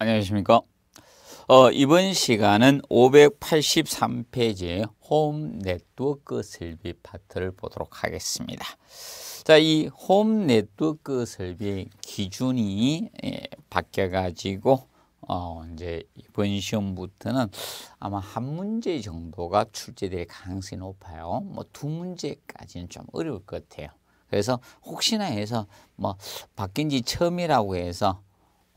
안녕하십니까 어, 이번 시간은 583페이지의 홈 네트워크 설비 파트를 보도록 하겠습니다 자, 이 홈 네트워크 설비 기준이 예, 바뀌어가지고 어, 이제 이번 시험부터는 아마 한 문제 정도가 출제될 가능성이 높아요. 뭐 두 문제까지는 좀 어려울 것 같아요. 그래서 혹시나 해서 뭐 바뀐 지 처음이라고 해서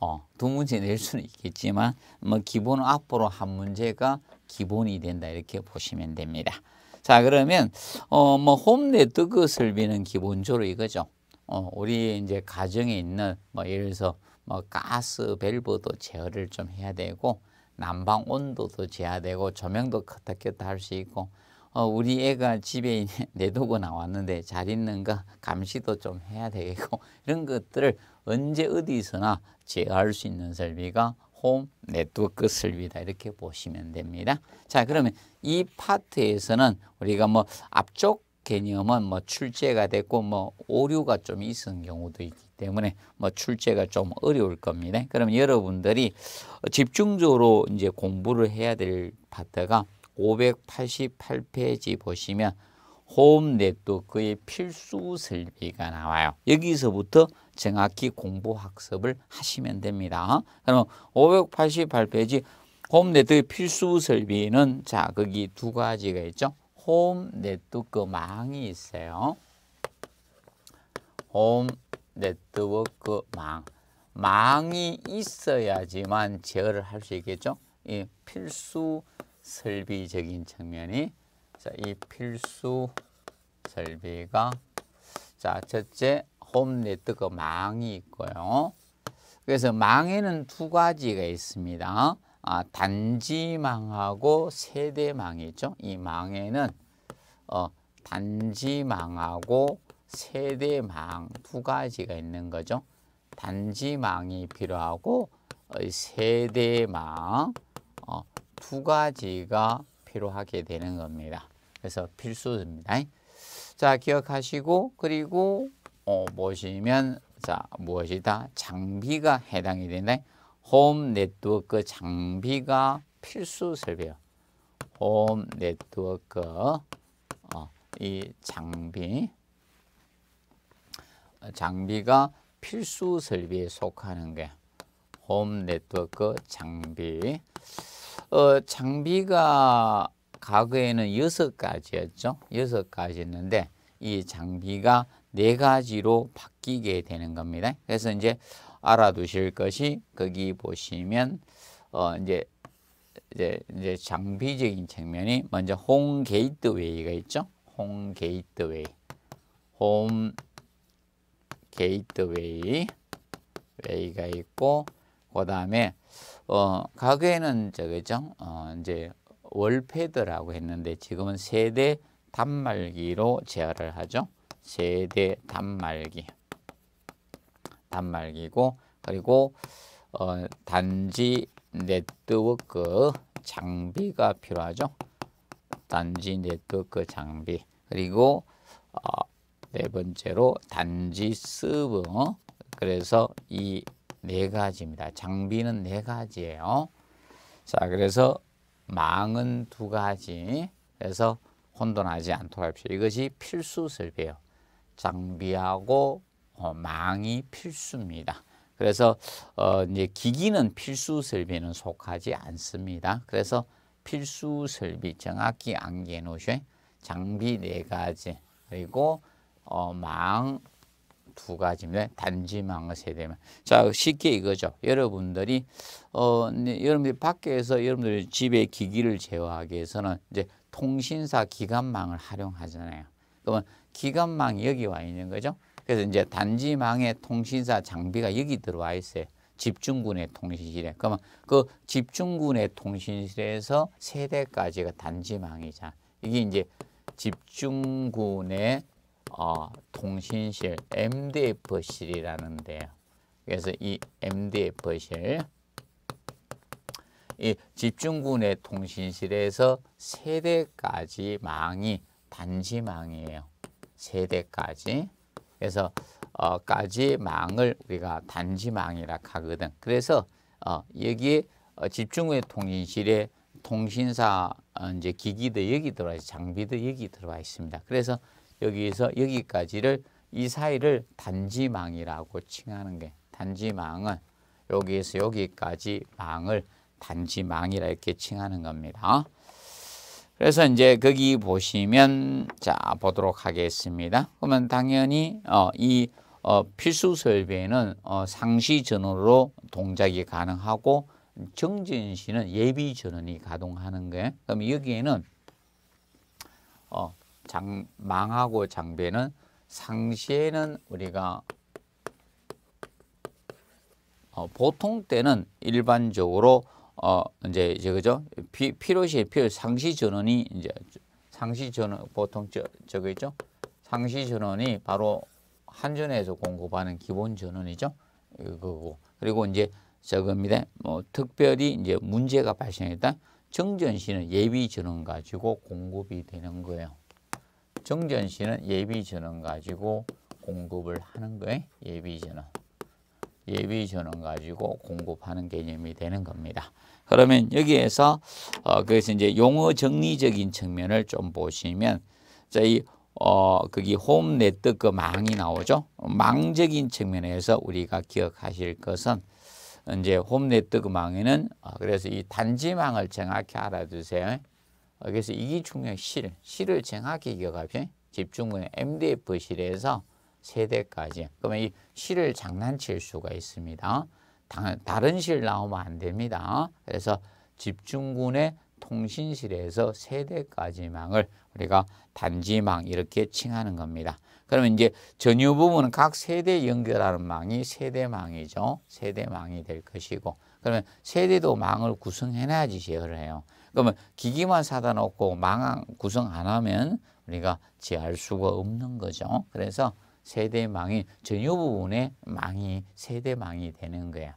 어, 두 문제 낼 수는 있겠지만 뭐 기본은 앞으로 한 문제가 기본이 된다 이렇게 보시면 됩니다. 자 그러면 어, 뭐 홈네트워크 비는 기본적으로 이거죠. 어, 우리 이제 가정에 있는 뭐 예를 들어서 뭐 가스 밸브도 제어를 좀 해야 되고 난방 온도도 제어되고 조명도 껐다 켰다 할 수 있고 어, 우리 애가 집에 내두고 나왔는데 잘 있는가 감시도 좀 해야 되고 이런 것들을 언제 어디서나 제어할 수 있는 설비가 홈 네트워크 설비다 이렇게 보시면 됩니다. 자 그러면 이 파트에서는 우리가 뭐 앞쪽 개념은 뭐 출제가 됐고 뭐 오류가 좀 있은 경우도 있기 때문에 뭐 출제가 좀 어려울 겁니다. 그럼 여러분들이 집중적으로 이제 공부를 해야 될 파트가 588페이지 보시면 홈 네트워크의 필수 설비가 나와요. 여기서부터 정확히 공부 학습을 하시면 됩니다. 그럼 588페이지 홈 네트워크 필수 설비는 자 거기 두 가지가 있죠. 홈 네트워크 망이 있어요. 홈 네트워크 망. 망이 있어야지만 제어를 할 수 있겠죠. 이 필수 설비적인 측면이 자, 이 필수 설비가 자, 첫째 홈 네트워크 망이 있고요. 그래서 망에는 두 가지가 있습니다. 아, 단지망하고 세대망이죠. 이 망에는 어, 단지망하고 세대망 두 가지가 있는 거죠. 단지망이 필요하고 어, 세대망 어, 두 가지가 필요하게 되는 겁니다. 그래서 필수입니다. 자 기억하시고 그리고 어, 보시면 자 무엇이다? 장비가 해당이 되네. 홈 네트워크 장비가 필수 설비야. 홈 네트워크 어, 이 장비 장비가 필수 설비에 속하는 게 홈 네트워크 장비 어, 장비가 과거에는 여섯 가지였죠. 여섯 가지였는데 이 장비가 네 가지로 바뀌게 되는 겁니다. 그래서 이제 알아두실 것이 거기 보시면 어 이제 이제 이제 장비적인 측면이 먼저 홈 게이트웨이가 있죠. 홈 게이트웨이. 홈 게이트웨이 웨이가 있고 그다음에 어 가게는 저거죠. 어 이제 월패드라고 했는데 지금은 세대 단말기로 제어를 하죠. 제대 단말기 단말기고 그리고 어, 단지 네트워크 장비가 필요하죠. 단지 네트워크 장비 그리고 어, 네 번째로 단지 서버 그래서 이 네 가지입니다. 장비는 네 가지예요. 자 그래서 망은 두 가지 그래서 혼돈하지 않도록 합시다. 이것이 필수 설비예요. 장비하고 어, 망이 필수입니다. 그래서 어, 이제 기기는 필수 설비는 속하지 않습니다. 그래서 필수 설비 정확히 안개 놓으 장비 네 가지 그리고 어, 망두 가지입니다. 네, 단지 망을 세대만. 자 쉽게 이거죠. 여러분들이 어 네, 여러분들 밖에서 여러분들 집에 기기를 제어하기 위해서는 이제 통신사 기관망을 활용하잖아요. 그러면 기관망이 여기 와 있는 거죠. 그래서 이제 단지망의 통신사 장비가 여기 들어와 있어요. 집중군의 통신실에. 그러면 그 집중군의 통신실에서 세대까지가 단지망이자. 이게 이제 집중군의 어, 통신실 MDF실이라는데요. 그래서 이 MDF실 이 집중군의 통신실에서 세대까지 망이 단지망이에요. 세대까지. 그래서 어, 까지 망을 우리가 단지망이라 하거든. 그래서 어, 여기에 어, 집중의 통신실에 통신사 어, 이제 기기도 여기 들어와 있 장비도 여기 들어와 있습니다. 그래서 여기에서 여기까지를 이 사이를 단지망이라고 칭하는 게 단지망은 여기에서 여기까지 망을 단지망이라 이렇게 칭하는 겁니다. 그래서 이제 거기 보시면 자 보도록 하겠습니다. 그러면 당연히 어, 이 어, 필수 설비에는 어, 상시 전원으로 동작이 가능하고 정진 시는 예비 전원이 가동하는 거예요. 그럼 여기에는 어, 장, 망하고 장비는 상시에는 우리가 어, 보통 때는 일반적으로 어 이제 이제 그죠? 피, 피로시에 필요 상시 전원이 이제 상시 전원 보통 저 저거 있죠? 상시 전원이 바로 한전에서 공급하는 기본 전원이죠. 그거고 그리고 이제 저겁니다. 뭐 특별히 이제 문제가 발생했다. 정전 시는 예비 전원 가지고 공급이 되는 거예요. 정전 시는 예비 전원 가지고 공급을 하는 거예요. 예비 전원. 예비 전원 가지고 공급하는 개념이 되는 겁니다. 그러면 여기에서 어, 그래서 이제 용어 정리적인 측면을 좀 보시면 자이 어, 거기 홈 네트 그 망이 나오죠. 망적인 측면에서 우리가 기억하실 것은 이제 홈 네트 그 망에는 어, 그래서 이 단지망을 정확히 알아두세요. 어, 그래서 이게 중요해 실, 실을 정확히 기억하세요. 집중은 MDF 실에서 세대까지. 그러면 이 실을 장난칠 수가 있습니다. 다른 실 나오면 안 됩니다. 그래서 집중군의 통신실에서 세대까지망을 우리가 단지망 이렇게 칭하는 겁니다. 그러면 이제 전유 부분은 각 세대 연결하는 망이 세대망이죠. 세대망이 될 것이고 그러면 세대도 망을 구성해놔야지 제어를 해요. 그러면 기기만 사다 놓고 망 구성 안 하면 우리가 제할 수가 없는 거죠. 그래서 세대망이 전유 부분에 망이 세대망이 되는 거야.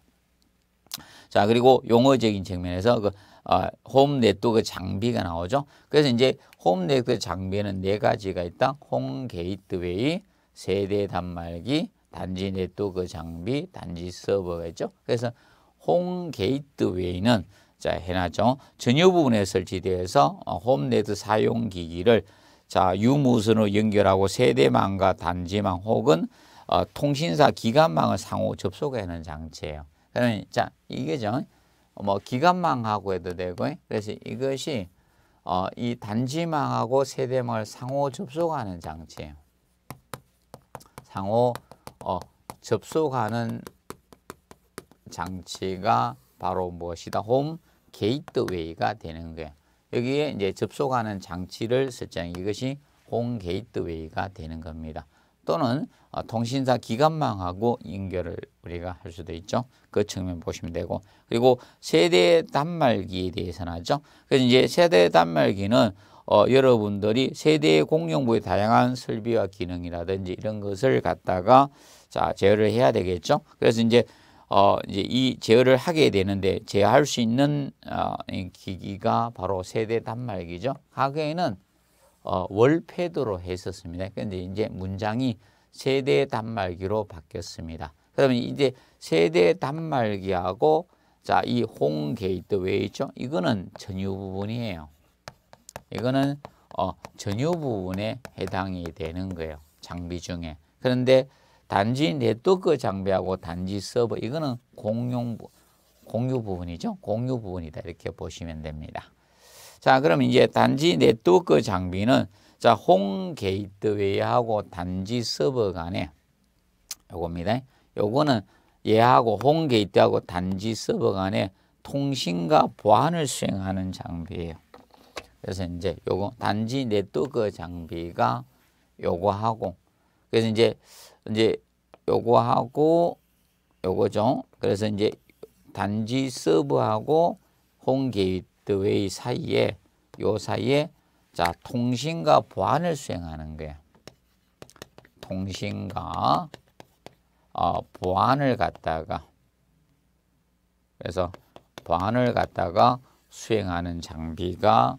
자 그리고 용어적인 측면에서 그 어, 홈 네트워크 장비가 나오죠. 그래서 이제 홈 네트워크 장비는 네 가지가 있다. 홈 게이트웨이, 세대 단말기, 단지 네트워크 장비, 단지 서버가 있죠. 그래서 홈 게이트웨이는 자 해놨죠. 전유 부분에 설치되어서 어, 홈 네트 사용 기기를 자, 유무선을 연결하고 세대망과 단지망 혹은 어, 통신사 기관망을 상호 접속하는 장치예요. 그러니 자, 이게죠. 뭐 기관망하고 해도 되고 그래서 이것이 어, 이 단지망하고 세대망을 상호 접속하는 장치예요. 상호 어, 접속하는 장치가 바로 무엇이다? 홈 게이트웨이가 되는 거예요. 여기에 이제 접속하는 장치를 설정 이것이 홈 게이트웨이가 되는 겁니다. 또는 어, 통신사 기관망하고 연결을 우리가 할 수도 있죠. 그 측면 보시면 되고 그리고 세대 단말기에 대해서는 죠 그래서 이제 세대 단말기는 어, 여러분들이 세대 공용부의 다양한 설비와 기능이라든지 이런 것을 갖다가 자 제어를 해야 되겠죠. 그래서 이제 어, 이제 이 제어를 하게 되는데 제어할 수 있는 어, 기기가 바로 세대 단말기죠. 과거에는 어, 월패드로 했었습니다. 그런데 이제 문장이 세대 단말기로 바뀌었습니다. 그러면 이제 세대 단말기하고 자, 이 홈 게이트웨이 있죠? 이거는 전유 부분이에요. 이거는 어, 전유 부분에 해당이 되는 거예요. 장비 중에. 그런데 단지 네트워크 장비하고 단지 서버 이거는 공용 공유 부분이죠. 공유 부분이다 이렇게 보시면 됩니다. 자, 그럼 이제 단지 네트워크 장비는 자, 홈 게이트웨이하고 단지 서버 간에 요겁니다. 요거는 얘하고 홈 게이트하고 단지 서버 간에 통신과 보안을 수행하는 장비예요. 그래서 이제 요거 단지 네트워크 장비가 요거하고 그래서 이제 이제 요거 하고 요거죠. 그래서 이제 단지 서브하고 홈 게이트웨이 사이에 요 사이에 자 통신과 보안을 수행하는 거예요. 통신과 어, 보안을 갖다가 그래서 보안을 갖다가 수행하는 장비가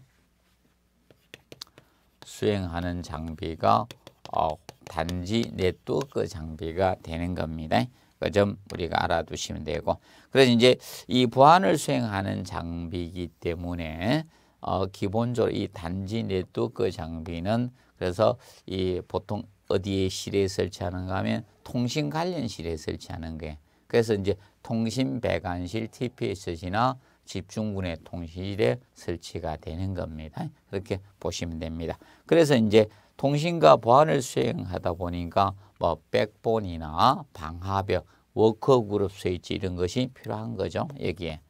수행하는 장비가 어, 단지 네트워크 장비가 되는 겁니다. 그 점 우리가 알아두시면 되고 그래서 이제 이 보안을 수행하는 장비이기 때문에 어, 기본적으로 이 단지 네트워크 장비는 그래서 이 보통 어디에 실에 설치하는가 하면 통신 관련 실에 설치하는 게 그래서 이제 통신 배관실 TPS나 집중군의 통신실에 설치가 되는 겁니다. 그렇게 보시면 됩니다. 그래서 이제 통신과 보안을 수행하다 보니까 뭐 백본이나 방화벽, 워커그룹 스위치 이런 것이 필요한 거죠. 여기에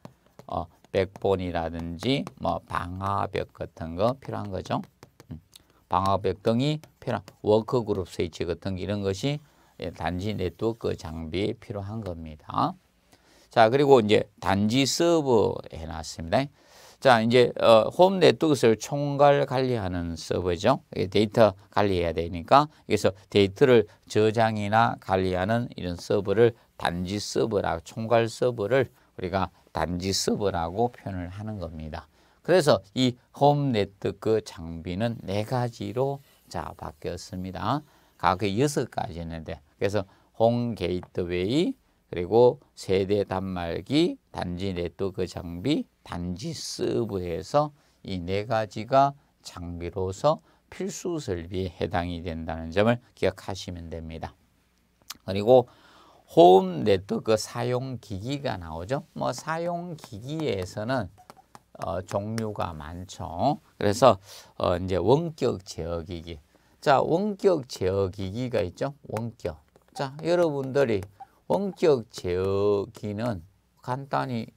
어, 백본이라든지 뭐 방화벽 같은 거 필요한 거죠. 음. 방화벽 등이 필요한 워크그룹 스위치 같은 이런 것이 예, 단지 네트워크 장비에 필요한 겁니다. 자 그리고 이제 단지 서버 해놨습니다. 자, 이제 어, 홈 네트워크를 총괄 관리하는 서버죠. 데이터 관리해야 되니까 그래서 데이터를 저장이나 관리하는 이런 서버를 단지 서버라고 총괄 서버를 우리가 단지 서버라고 표현을 하는 겁니다. 그래서 이 홈 네트워크 장비는 네 가지로 자 바뀌었습니다. 각각 여섯 가지 였는데 그래서 홈 게이트웨이, 그리고 세대 단말기, 단지 네트워크 그 장비, 단지 서브에서 이 네 가지가 장비로서 필수 설비에 해당이 된다는 점을 기억하시면 됩니다. 그리고 호흡 네트워크 그 사용 기기가 나오죠. 뭐 사용 기기에서는 어, 종류가 많죠. 그래서 어, 이제 원격 제어 기기. 자, 원격 제어 기기가 있죠. 원격. 자, 여러분들이 원격 제어기는 간단히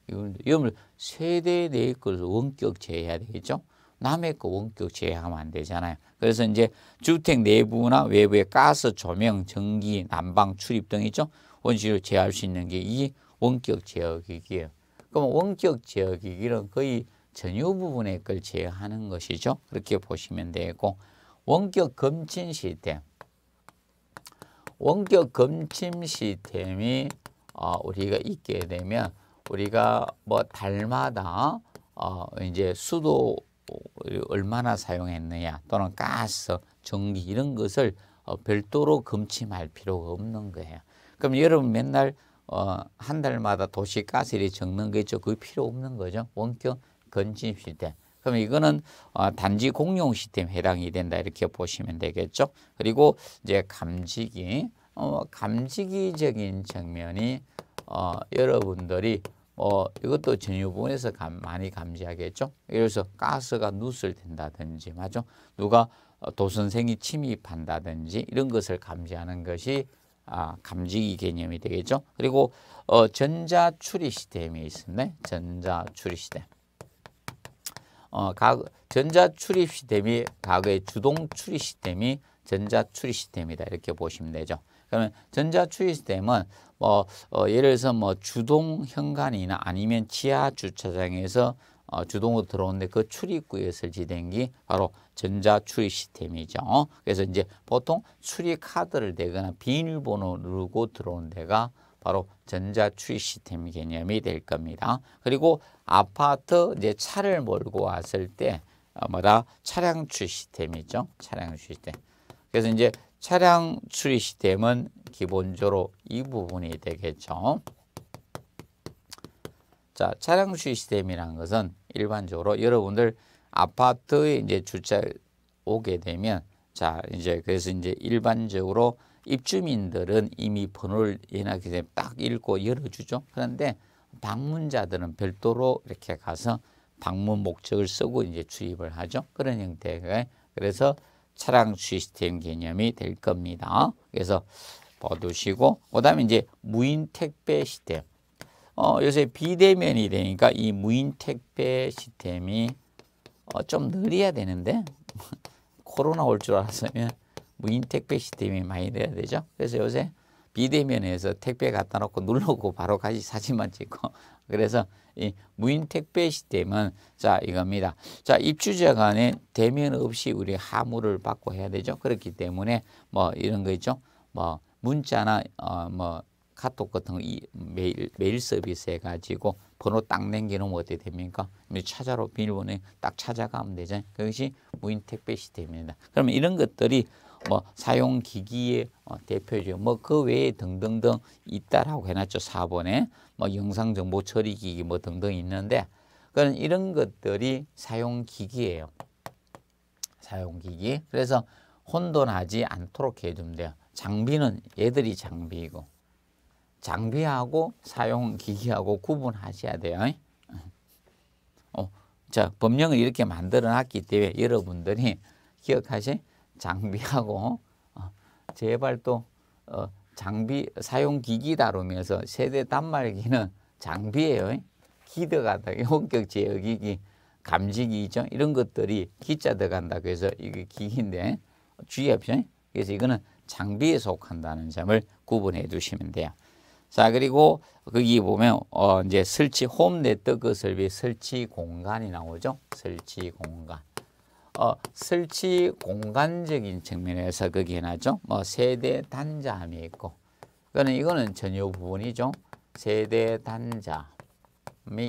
이러을 세대 내 것을 원격 제어해야 되겠죠. 남의 거 원격 제어하면 안 되잖아요. 그래서 이제 주택 내부나 외부의 가스, 조명, 전기, 난방 출입 등 있죠. 원시로 제어할 수 있는 게 이 원격 제어기기예요. 그럼 원격 제어기기는 거의 전유 부분의 걸 제어하는 것이죠. 그렇게 보시면 되고 원격 검침 시스템 원격 검침 시스템이 어, 우리가 있게 되면 우리가 뭐 달마다 어, 이제 수도 얼마나 사용했느냐 또는 가스, 전기 이런 것을 어, 별도로 검침할 필요가 없는 거예요. 그럼 여러분 맨날 어, 한 달마다 도시가스를 적는 거 있죠. 그게 필요 없는 거죠. 원격 검침 시스템. 그럼 이거는 어, 단지 공용 시스템 해당이 된다 이렇게 보시면 되겠죠. 그리고 이제 감지기, 어, 감지기적인 측면이 어, 여러분들이 어, 이것도 전유분에서 감, 많이 감지하겠죠. 예를 들어서 가스가 누설 된다든지 맞죠. 누가 어, 도선생이 침입한다든지 이런 것을 감지하는 것이 아, 감지기 개념이 되겠죠. 그리고 어, 전자 추리 시스템이 있습니다. 전자 추리 시스템. 어, 전자 출입 시스템이 과거의 주동 출입 시스템이 전자 출입 시스템이다 이렇게 보시면 되죠. 그러면 전자 출입 시스템은 뭐 어, 예를 들어서 뭐 주동 현관이나 아니면 지하 주차장에서 어, 주동으로 들어오는데 그 출입구에서 지된 게 바로 전자 출입 시스템이죠. 그래서 이제 보통 출입 카드를 대거나 비밀번호 누르고 들어온 데가 바로 전자 출입 시스템 개념이 될 겁니다. 그리고 아파트 이제 차를 몰고 왔을 때 어, 뭐다 차량 추시템이죠 차량 추시템 그래서 이제 차량 추시템은 기본적으로 이 부분이 되겠죠. 자, 차량 추시템이라는 것은 일반적으로 여러분들 아파트에 이제 주차 오게 되면 자, 이제 그래서 이제 일반적으로 입주민들은 이미 번호를 예약하기 전에 딱 읽고 열어주죠. 그런데 방문자들은 별도로 이렇게 가서 방문 목적을 쓰고 이제 주입을 하죠. 그런 형태의 그래서 차량 시스템 개념이 될 겁니다. 그래서 봐두시고 그다음에 이제 무인 택배 시스템. 어, 요새 비대면이 되니까 이 무인 택배 시스템이 어, 좀 느려야 되는데 코로나 올 줄 알았으면 무인 뭐 택배 시스템이 많이 돼야 되죠. 그래서 요새 비대면에서 택배 갖다 놓고 누르고 바로 가지 사진만 찍고 그래서 이 무인 택배 시스템은 자 이겁니다. 자 입주자 간에 대면 없이 우리 하물을 받고 해야 되죠. 그렇기 때문에 뭐 이런 거 있죠. 뭐 문자나 어뭐 카톡 같은 이, 메일 메일 서비스 해가지고 번호 딱남기면 어떻게 됩니까? 찾아로 비밀번호 딱 찾아가면 되잖 그것이 무인 택배 시스템입니다. 그러면 이런 것들이 뭐 사용 기기의 어, 대표죠. 뭐 그 외에 등등등 있다라고 해놨죠. 4번에 뭐 영상 정보 처리 기기 뭐 등등 있는데 그런 이런 것들이 사용 기기예요. 사용 기기. 그래서 혼돈하지 않도록 해주면 돼요. 장비는 얘들이 장비이고 장비하고 사용 기기하고 구분하셔야 돼요. 어, 자 법령을 이렇게 만들어 놨기 때문에 여러분들이 기억하시 장비하고 어, 제발 또 어, 장비 사용 기기 다루면서 세대 단말기는 장비예요. 기드가다 원격 제어 기기, 감지기죠. 이런 것들이 기자 들어간다 그래서 이게 기기인데 주의합시오. 그래서 이거는 장비에 속한다는 점을 구분해 두시면 돼요. 자 그리고 거기 보면 어 이제 설치 홈 네트워크 설비 설치 공간이 나오죠. 설치 공간. 어, 설치 공간적인 측면에서 거기 해놨죠. 뭐 세대 단자함이 있고 그거는 이거는 전혀 부분이죠. 세대 단자함이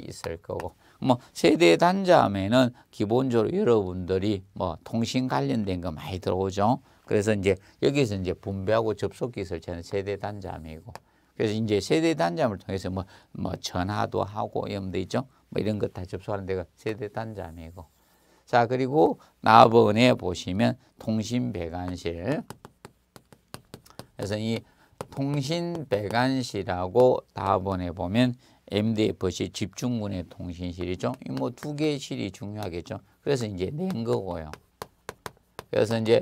있을 거고 뭐 세대 단자함에는 기본적으로 여러분들이 뭐 통신 관련된 거 많이 들어오죠. 그래서 이제 여기서 이제 분배하고 접속기 설치하는 세대 단자함이고 그래서 이제 세대 단자함을 통해서 뭐, 뭐 전화도 하고 이런 데 있죠. 뭐 이런 것 다 접속하는 데가 세대 단자함이고 자 그리고 나번에 보시면 통신배관실 그래서 이 통신배관실하고 다번에 보면 MDFC 집중문의 통신실이죠. 뭐두 개의 실이 중요하겠죠. 그래서 이제 낸 거고요. 그래서 이제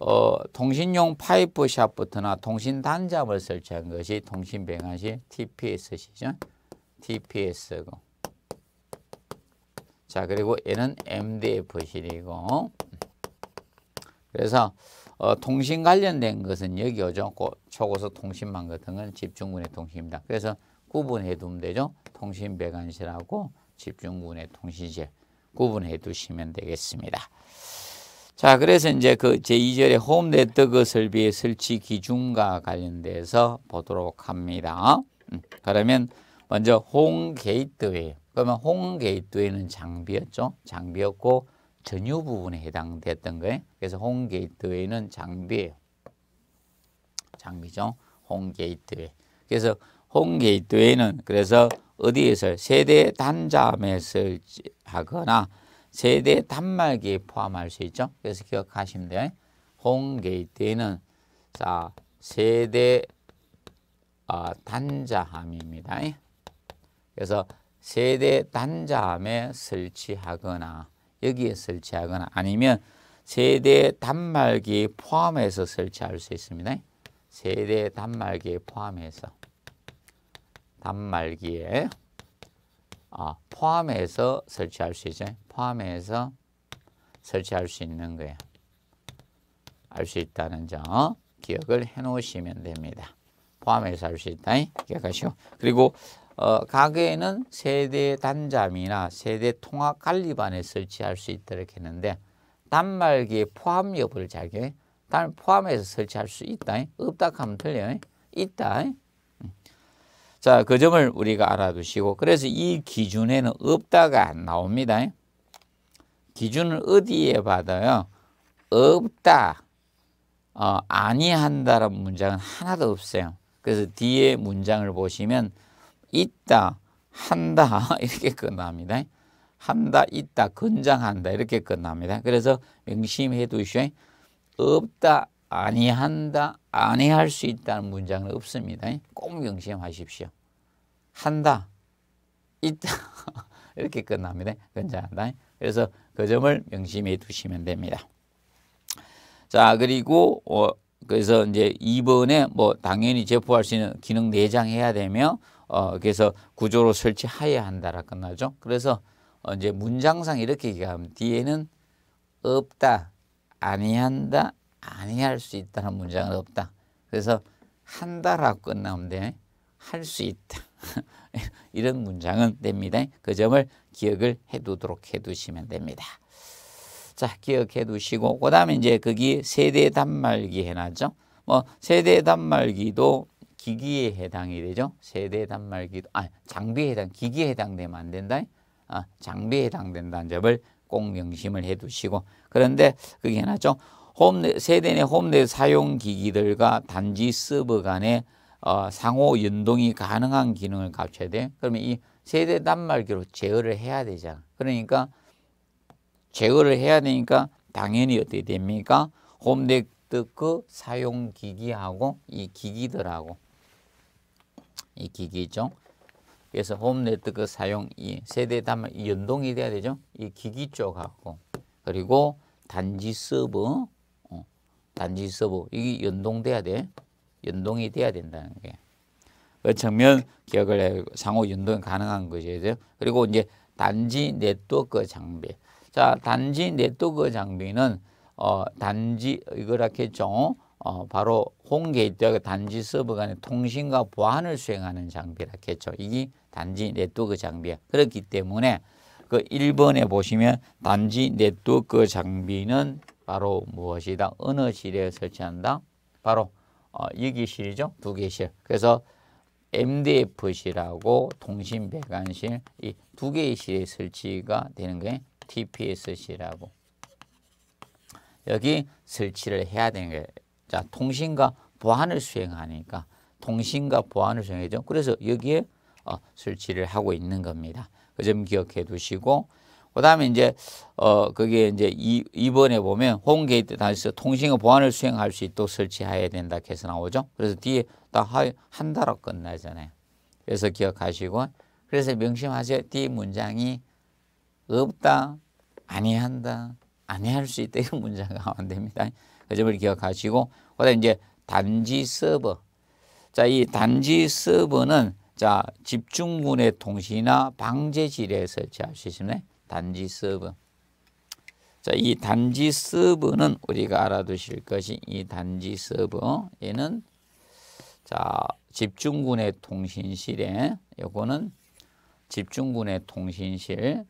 어, 통신용 파이프 샤프트나 통신 단잡을 설치한 것이 통신 배관실 TPS시죠. TPS고. 자, 그리고 얘는 MDF실이고. 그래서 어, 통신 관련된 것은 여기 오죠. 초고속 통신망 같은 건 집중군의 통신입니다. 그래서 구분해 두면 되죠. 통신 배관실하고 집중군의 통신실 구분해 두시면 되겠습니다. 자, 그래서 이제 그 제2절의 홈 네트워크 설비의 설치 기준과 관련돼서 보도록 합니다. 음, 그러면 먼저 홈 게이트웨이 그러면 홈 게이트웨이는 장비였죠. 장비였고 전유 부분에 해당됐던 거예요. 그래서 홈 게이트웨이는 장비예요. 장비죠. 홈 게이트웨이. 그래서 홈 게이트웨이는 그래서 어디에서 세대 단자매을 하거나 세대 단말기에 포함할 수 있죠. 그래서 기억하시면 돼요. 홈 게이트웨이는 자, 세대 어, 단자함입니다. 그래서 세대 단자함에 설치하거나 여기에 설치하거나 아니면 세대 단말기 포함해서 설치할 수 있습니다. 세대 단말기에 포함해서 단말기에 아, 포함해서 설치할 수 있죠. 포함해서 설치할 수 있는 거예요. 알수 있다는 점 기억을 해 놓으시면 됩니다. 포함해서 할수 있다. 기억하시고. 그리고 어, 가게에는 세대 단잠이나 세대 통합 관리반에 설치할 수 있도록 했는데 단말기에 포함 여부를 자기 단 포함해서 설치할 수 있다. 없다 하면 틀려요. 있다. 자, 그 점을 우리가 알아두시고 그래서 이 기준에는 없다가 안 나옵니다. 기준을 어디에 받아요? 없다, 어, 아니한다라는 문장은 하나도 없어요. 그래서 뒤에 문장을 보시면 있다, 한다 이렇게 끝납니다. 한다, 있다, 건장한다 이렇게 끝납니다. 그래서 명심해 두시 없다, 아니한다, 아니할 수 있다는 문장은 없습니다. 꼭 명심하십시오. 한다, 있다 이렇게 끝납니다. 건장한다. 그래서 그 점을 명심해 두시면 됩니다. 자 그리고 어, 그래서 이제 2번에 뭐 당연히 제포할 수 있는 기능 내장해야 되며 어, 그래서 구조로 설치하여야 한다라 끝나죠. 그래서 어, 이제 문장상 이렇게 얘기하면 뒤에는 없다, 아니한다, 아니할 수 있다는 문장은 없다. 그래서 한다라고 끝나면 돼. 할 수 있다. 이런 문장은 됩니다. 그 점을 기억을 해두도록 해두시면 됩니다. 자, 기억해 두시고 그 다음에 이제 거기 세대 단말기 해놨죠. 뭐 세대 단말기도 기기에 해당이 되죠. 세대 단말기도 아 장비에 해당 기기에 해당되면 안 된다. 아 장비에 해당된다는 점을 꼭 명심을 해두시고 그런데 그게 하나죠. 홈 세대 내홈내 사용 기기들과 단지 서버 간의 어, 상호 연동이 가능한 기능을 갖춰야 돼. 그러면 이 세대 단말기로 제어를 해야 되잖아. 그러니까 제어를 해야 되니까 당연히 어떻게 됩니까? 홈덱 그 사용 기기하고 이 기기들하고 이 기기죠. 그래서 홈 네트워크 사용 이 세대 담 연동이 돼야 되죠. 이 기기 쪽하고 그리고 단지 서버 어, 단지 서버 이게 연동돼야 돼. 연동이 돼야 된다는 게. 그 측면 기억을 해 상호 연동이 가능한 것이죠. 그리고 이제 단지 네트워크 장비. 자, 단지 네트워크 장비는 어 단지 이거라겠죠. 어, 바로 홈 게이트와 단지 서버 간의 통신과 보안을 수행하는 장비라겠죠. 이게 단지 네트워크 장비야. 그렇기 때문에 그 1번에 보시면 단지 네트워크 장비는 바로 무엇이다? 어느 실에 설치한다? 바로 어, 여기 실이죠. 두개 실. 그래서 MDF실하고 통신 배관실 이 두 개의 실에 설치가 되는 게 TPS실하고 여기 설치를 해야 되는 거예요. 자, 통신과 보안을 수행하니까 통신과 보안을 수행하죠 그래서 여기에 어, 설치를 하고 있는 겁니다. 그 점 기억해 두시고 그다음에 이제 어 그게 이제 이번에 보면 홈 게이트 단서 통신과 보안을 수행할 수 있도록 설치해야 된다 해서 나오죠. 그래서 뒤에 딱한 달로 끝나잖아요. 그래서 기억하시고 그래서 명심하세요. 뒤 문장이 없다, 아니한다, 아니할 수 있다 이런 문장 하면 됩니다. 그 점을 기억하시고 그다음 이제 단지 서버. 자, 이 단지 서버는 자, 집중군의 통신이나 방제지에 설치할 수 있으네. 단지 서버. 자, 이 단지 서버는 우리가 알아두실 것이 이 단지 서버. 얘는 자, 집중군의 통신실에 요거는 집중군의 통신실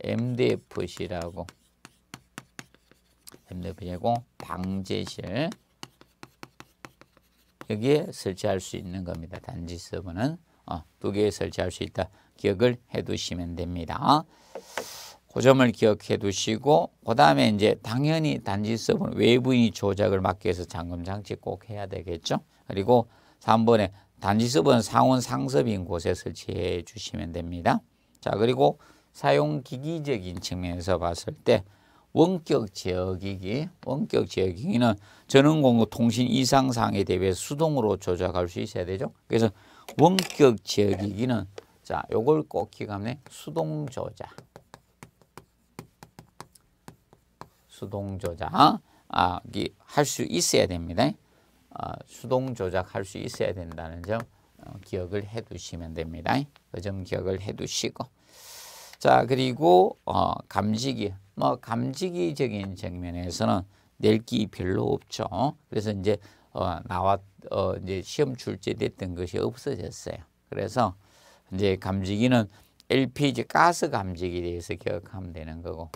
MDFC라고 MDF 제고 방제실 여기에 설치할 수 있는 겁니다. 단지 서버는 어, 두 개에 설치할 수 있다. 기억을 해두시면 됩니다. 그 점을 기억해 두시고 그 다음에 이제 당연히 단지 서버는 외부인이 조작을 막기 위해서 잠금 장치 꼭 해야 되겠죠. 그리고 3번에 단지 서버는 상온 상습인 곳에 설치해 주시면 됩니다. 자 그리고 사용 기기적인 측면에서 봤을 때 원격 제어기기, 원격 제어기기는 전원공급 통신 이상상에 대비해 수동으로 조작할 수 있어야 되죠. 그래서 원격 제어기기는 자, 요걸 꼭기억하 수동 조작. 수동 조작. 아, 할수 있어야 됩니다. 아, 수동 조작할 수 있어야 된다는 점 어, 기억을 해 두시면 됩니다. 그점 기억을 해 두시고. 자, 그리고 어, 감지기. 뭐 감지기적인 측면에서는 낼기 별로 없죠. 그래서 이제 어, 나왔 어, 이제 시험 출제됐던 것이 없어졌어요. 그래서 이제 감지기는 LPG 가스 감지기에 대해서 기억하면 되는 거고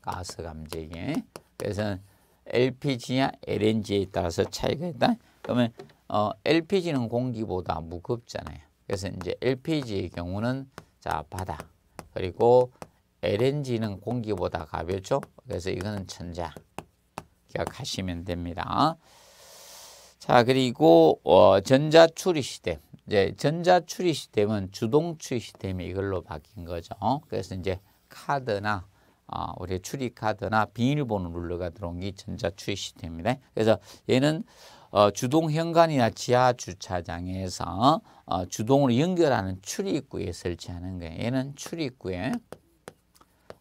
가스 감지기. 그래서 LPG냐 LNG에 따라서 차이가 있다. 그러면 어, LPG는 공기보다 무겁잖아요. 그래서 이제 LPG의 경우는 자 바다 그리고 LNG는 공기보다 가볍죠. 그래서 이거는 천자. 기억하시면 됩니다. 자, 그리고 어, 전자 추리 시스템. 이제 전자 추리 시스템은 주동 추리 시스템이 이걸로 바뀐 거죠. 그래서 이제 카드나 아, 우리 추리 카드나 비밀번호 룰러가 들어온 게 전자 추리 시스템입니다. 그래서 얘는 어, 주동 현관이나 지하 주차장에서 어, 주동으로 연결하는 출입구에 설치하는 거예요. 얘는 출입구에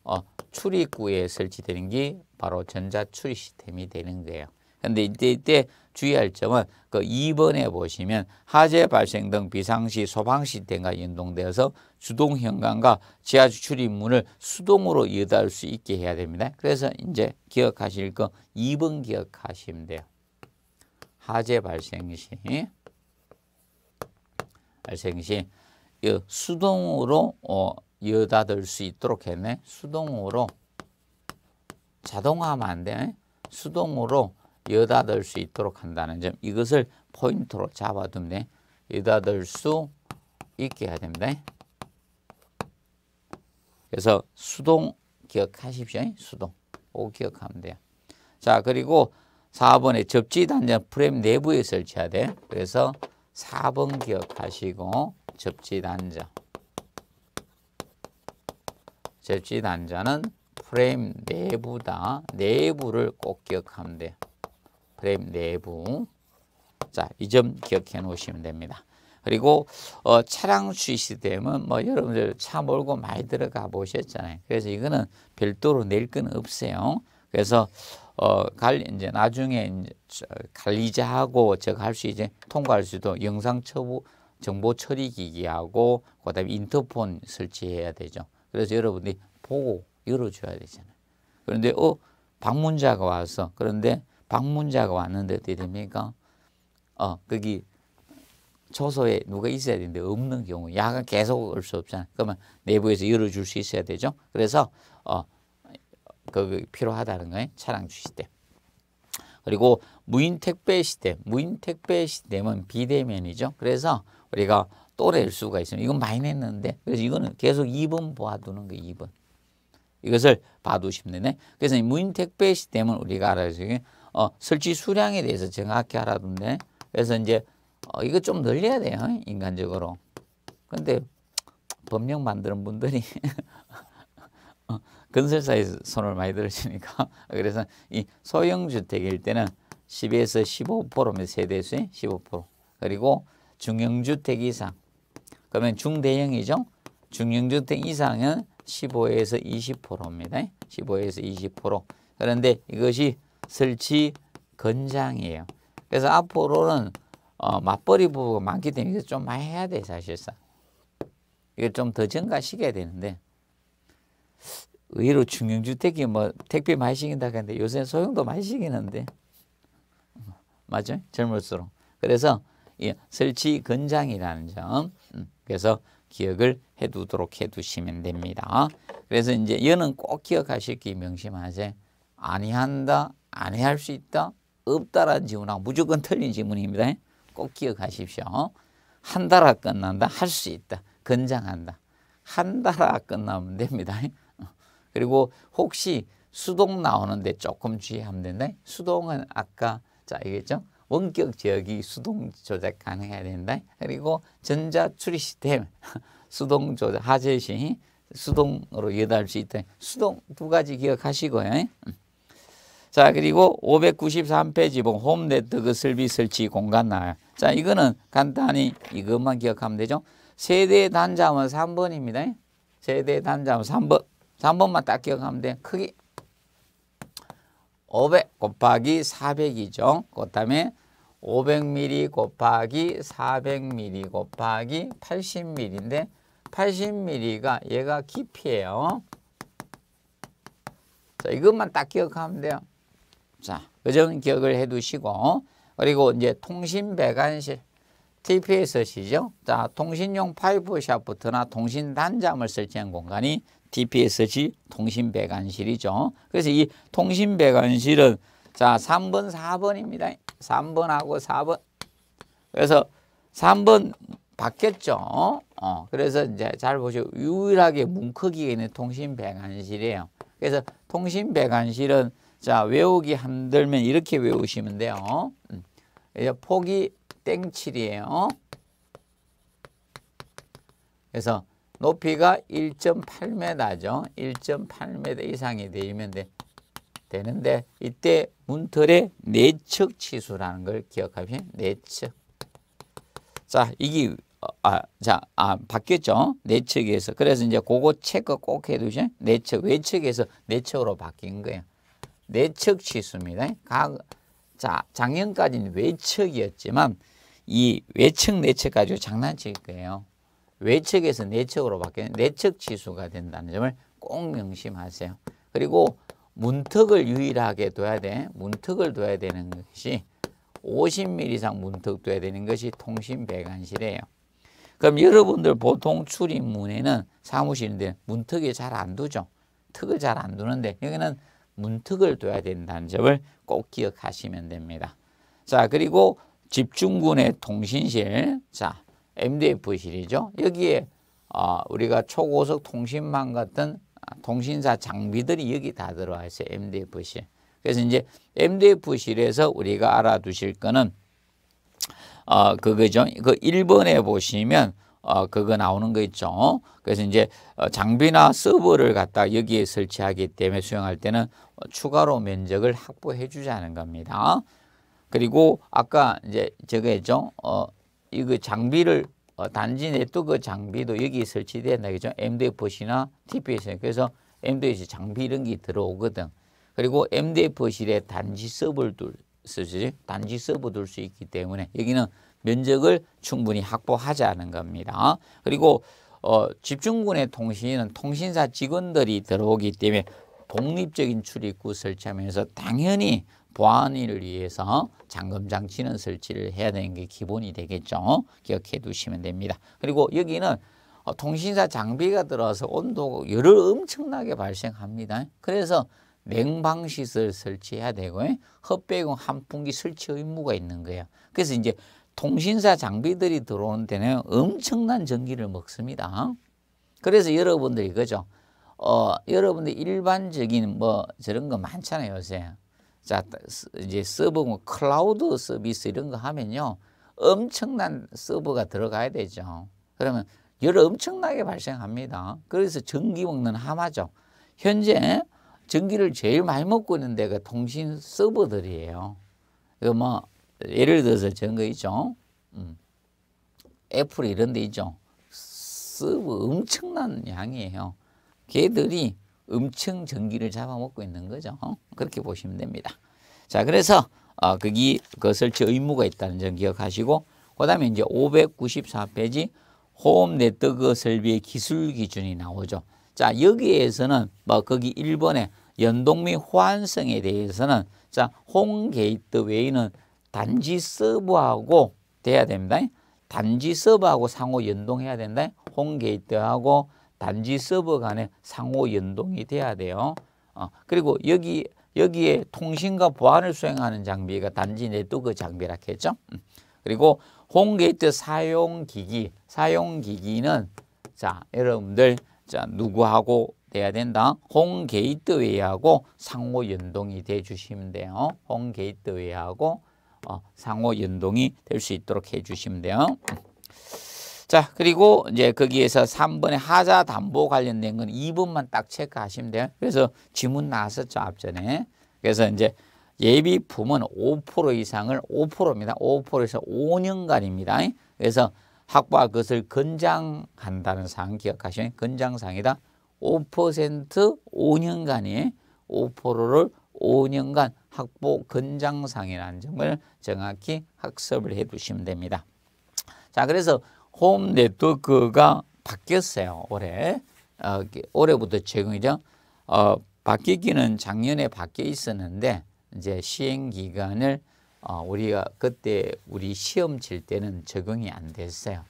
어, 출입구에 설치되는 게 바로 전자출입 시스템이 되는 거예요. 근데 이때, 이때 주의할 점은 그 2번에 보시면 하재 발생 등 비상시 소방 시스템과 연동되어서 주동 현관과 지하 출입문을 수동으로 여닫을 수 있게 해야 됩니다. 그래서 이제 기억하실 거 2번 기억하시면 돼요. 하재 발생 시 발생 시 수동으로 어, 여닫을 수 있도록 했네. 수동으로 자동화하면 안 돼. 수동으로 여닫을 수 있도록 한다는 점. 이것을 포인트로 잡아두면 돼. 여닫을 수 있게 해야 됩니다. 그래서 수동 기억하십시오. 수동. 오 기억하면 돼요. 자, 그리고 4번에 접지 단전 프레임 내부에 설치해야 돼. 그래서 4번 기억하시고 접지 단전. 절지 단자는 프레임 내부다. 내부를 꼭 기억하면 돼요. 프레임 내부. 자, 이 점 기억해 놓으시면 됩니다. 그리고 어, 차량 시스템은 뭐 여러분들 차 몰고 많이 들어가 보셨잖아요. 그래서 이거는 별도로 낼 건 없어요. 그래서 어, 갈 이제 나중에 이제 관리자하고 저할 수 이제 통과할 수도 영상 처부 정보 처리 기기하고 그다음에 인터폰 설치해야 되죠. 그래서 여러분이 들 보고 열어줘야 되잖아요. 그런데 어 방문자가 와서 그런데 방문자가 왔는데 어떻게 됩니까? 어 거기 초소에 누가 있어야 되는데 없는 경우 야간 계속 올 수 없잖아요. 그러면 내부에서 열어줄 수 있어야 되죠. 그래서 어 그거 필요하다는 거예요. 차량 주실 때. 그리고 무인 택배 시대, 무인 택배 시대는 비대면이죠. 그래서 우리가 또래일 수가 있습니다. 이건 많이 냈는데 그래서 이거는 계속 2번 보아두는 거 2번. 이것을 봐두시면 되 네. 그래서 무인 택배 시스템은 우리가 알아야 어, 설치 수량에 대해서 정확히 알아둔데 그래서 이제 어, 이거 좀 늘려야 돼요. 어, 인간적으로. 근데 법령 만드는 분들이 어, 건설사에서 손을 많이 들으시니까 그래서 이 소형 주택일 때는 10에서 15%면 세대수의 15% 그리고 중형주택 이상 그러면 중대형이죠. 중형주택 이상은 15에서 20%입니다. 15에서 20%. 그런데 이것이 설치 권장이에요 그래서 앞으로는 어, 맞벌이 부부가 많기 때문에 좀 많이 해야 돼 사실상. 이게 좀 더 증가시켜야 되는데 의외로 중형주택이 뭐 택배 많이 시킨다 그는데 요새 소형도 많이 시키는데 맞죠? 젊을수록. 그래서 예, 설치 권장이라는점 그래서 기억을 해두도록 해두시면 됩니다. 그래서 이제 여는 꼭 기억하시기 명심하세요. 아니한다, 아니할 수 있다, 없다라는 질문하고 무조건 틀린 질문입니다. 꼭 기억하십시오. 한다라 끝난다, 할 수 있다, 건장한다. 한다라 끝나면 됩니다. 그리고 혹시 수동 나오는데 조금 주의하면 된다. 수동은 아까 자얘기죠 원격 제어기 수동 조작 가능해야 된다. 그리고 전자 추리 시스템 수동 조작 하재 시 수동으로 예달수 있다. 수동 두 가지 기억하시고요. 자 그리고 593페이지 보면 홈 네트워크 설비 설치 공간 나와요. 자 이거는 간단히 이것만 기억하면 되죠. 세대 단자문 3번입니다. 세대 단자문 3번. 3번만 딱 기억하면 돼. 크기 500 곱하기 400이죠. 그 다음에 500ml 곱하기 400ml 곱하기 80ml인데 80ml가 얘가 깊이에요. 자, 이것만 딱 기억하면 돼요. 자, 그점 기억을 해 두시고 그리고 이제 통신 배관실 TPSC죠. 자, 통신용 파이프 샤프트나 통신 단자물 설치한 공간이 TPSC 통신 배관실이죠. 그래서 이 통신 배관실은 자, 3번, 4번입니다. 3번하고 4번. 그래서 3번 바뀌었죠. 어, 그래서 이제 잘 보시고 유일하게 문 크기가 있는 통신 배관실이에요. 그래서 통신 배관실은 자, 외우기 힘들면 이렇게 외우시면 돼요. 음. 이제 폭이 땡칠이에요. 그래서 높이가 1.8m죠. 1.8m 이상이 되면 돼. 되는데 이때 문틀의 내측 치수라는 걸 기억하시면 내측. 자, 이게 아, 자, 아, 바뀌었죠? 내측에서. 그래서 이제 그거 체크 꼭해두시요 내측, 외측에서 내측으로 바뀐 거예요. 내측 치수입니다. 각, 자, 작년까지는 외측이었지만 이 외측, 내측 가지고 장난칠 거예요. 외측에서 내측으로 바뀌는 내측 치수가 된다는 점을 꼭 명심하세요. 그리고 문턱을 유일하게 둬야 돼. 문턱을 둬야 되는 것이 50mm 이상 문턱 둬야 되는 것이 통신 배관실이에요. 그럼 여러분들 보통 출입문에는 사무실인데 문턱이 잘 안 두죠. 턱을 잘 안 두는데 여기는 문턱을 둬야 된다는 점을 꼭 기억하시면 됩니다. 자 그리고 집중군의 통신실 자 MDF실이죠. 여기에 어, 우리가 초고속 통신망 같은 통신사 장비들이 여기 다 들어와 있어요. MDF실. 그래서 이제 MDF실에서 우리가 알아두실 거는 어, 그거죠. 그 1번에 보시면 어, 그거 나오는 거 있죠. 그래서 이제 어, 장비나 서버를 갖다 여기에 설치하기 때문에 수용할 때는 추가로 면적을 확보해 주자는 겁니다. 그리고 아까 이제 저거 했죠. 어, 이거 장비를 어, 단지 네트워크 그 장비도 여기 설치된다 그죠? MDF실이나 TPS에 그래서 MDF실 장비 이런 게 들어오거든. 그리고 MDF실에 단지 서버를 둘, 쓰지 단지 서버 둘 수 있기 때문에 여기는 면적을 충분히 확보하자는 겁니다. 그리고 어, 집중군의 통신은 통신사 직원들이 들어오기 때문에 독립적인 출입구 설치하면서 당연히 보안을 위해서 잠금 장치는 설치를 해야 되는 게 기본이 되겠죠. 기억해 두시면 됩니다. 그리고 여기는 어, 통신사 장비가 들어와서 온도 열을 엄청나게 발생합니다. 그래서 냉방시설 설치해야 되고 헛배경 한풍기 설치 의무가 있는 거예요. 그래서 이제 통신사 장비들이 들어오는 데는 엄청난 전기를 먹습니다. 그래서 여러분들이 그죠. 어, 여러분들 일반적인 뭐 저런 거 많잖아요, 요새. 자, 이제 서버 클라우드 서비스 이런 거 하면요. 엄청난 서버가 들어가야 되죠. 그러면 열 엄청나게 발생합니다. 그래서 전기 먹는 하마죠. 현재 전기를 제일 많이 먹고 있는 데가 통신 서버들이에요. 이거 뭐 예를 들어서 저런 거 있죠. 음. 애플 이런 데 있죠. 서버 엄청난 양이에요. 걔들이 음층 전기를 잡아먹고 있는 거죠. 어? 그렇게 보시면 됩니다. 자, 그래서 어, 거기 그 설치 의무가 있다는 점 기억하시고 그다음에 이제 594페이지 호흡 네트워크 설비의 기술 기준이 나오죠. 자, 여기에서는 뭐 거기 1번에 연동 및 호환성에 대해서는 자, 홈 게이트웨이는 단지 서버하고 돼야 됩니다. 단지 서버하고 상호 연동해야 된다. 홈 게이트하고 단지 서버 간의 상호 연동이 돼야 돼요. 어, 그리고 여기 여기에 통신과 보안을 수행하는 장비가 단지 네트워크 장비라 했죠. 음. 그리고 홈게이트 사용 기기, 사용 기기는 자, 여러분들 자, 누구하고 돼야 된다. 홈 게이트웨이하고 상호 연동이 돼 주시면 돼요. 홈 게이트웨이하고 어, 상호 연동이 될 수 있도록 해 주시면 돼요. 음. 자, 그리고 이제 거기에서 3번의 하자 담보 관련된 건 2번만 딱 체크하시면 돼요. 그래서 지문 나왔었죠, 앞전에. 그래서 이제 예비품은 5% 이상을 5%입니다. 5%에서 5년간입니다. 그래서 학부와 그것을 건장한다는 사항 기억하시면 건장사항이다. 5% 5년간이 5%를 5년간 학부 건장상이라는 점을 정확히 학습을 해 두시면 됩니다. 자, 그래서 홈 네트워크가 바뀌었어요. 올해 어, 올해부터 적용이죠. 어, 바뀌기는 작년에 바뀌어 있었는데 이제 시행 기간을 어, 우리가 그때 우리 시험 칠 때는 적용이 안 됐어요.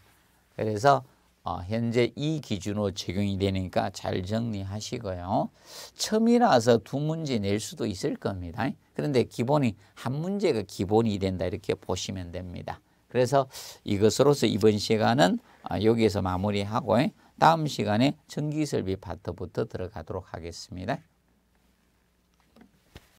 그래서 어, 현재 이 기준으로 적용이 되니까 잘 정리하시고요. 처음이라서 두 문제 낼 수도 있을 겁니다. 그런데 기본이 한 문제가 기본이 된다 이렇게 보시면 됩니다. 그래서 이것으로서 이번 시간은 아, 여기에서 마무리하고 예, 다음 시간에 전기설비 파트부터 들어가도록 하겠습니다.